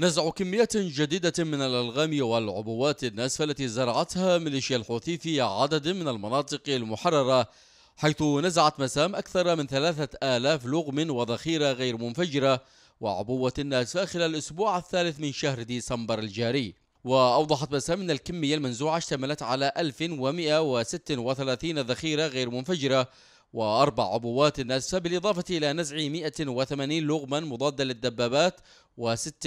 نزع كميات جديدة من الألغام والعبوات الناسفة زرعتها ميليشيا الحوثي في عدد من المناطق المحررة حيث نزعت مسام أكثر من ثلاثة آلاف لغم وذخيرة غير منفجرة وعبوة ناسفة خلال الأسبوع الثالث من شهر ديسمبر الجاري وأوضحت مسام أن الكمية المنزوعة اشتملت على 1136 ذخيرة غير منفجرة وأربع عبوات نازفة بالإضافة إلى نزع 180 لغما مضادا للدبابات و26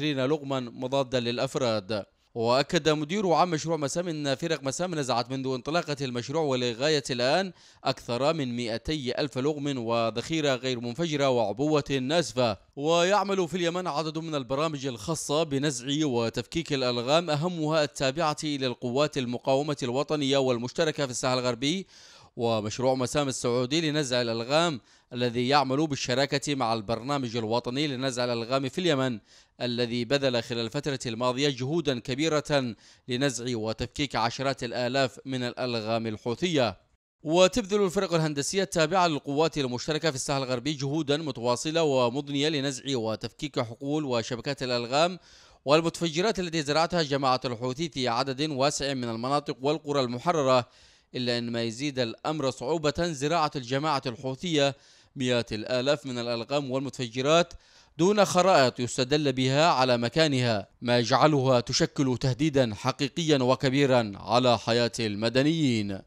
لغما مضادا للأفراد وأكد مدير عام مشروع مسام أن فرق مسام نزعت منذ انطلاقة المشروع ولغاية الآن أكثر من 200 ألف لغم وذخيرة غير منفجرة وعبوة نازفة ويعمل في اليمن عدد من البرامج الخاصة بنزع وتفكيك الألغام أهمها التابعة إلى القوات المقاومة الوطنية والمشتركة في الساحل الغربي ومشروع مسام السعودي لنزع الألغام الذي يعمل بالشراكة مع البرنامج الوطني لنزع الألغام في اليمن الذي بذل خلال الفترة الماضية جهودا كبيرة لنزع وتفكيك عشرات الآلاف من الألغام الحوثية وتبذل الفرق الهندسية التابعة للقوات المشتركة في الساحل الغربي جهودا متواصلة ومضنية لنزع وتفكيك حقول وشبكات الألغام والمتفجرات التي زرعتها جماعة الحوثي في عدد واسع من المناطق والقرى المحررة إلا أن ما يزيد الأمر صعوبة زراعة الجماعة الحوثية مئات الآلاف من الألغام والمتفجرات دون خرائط يستدل بها على مكانها ما يجعلها تشكل تهديدا حقيقيا وكبيرا على حياة المدنيين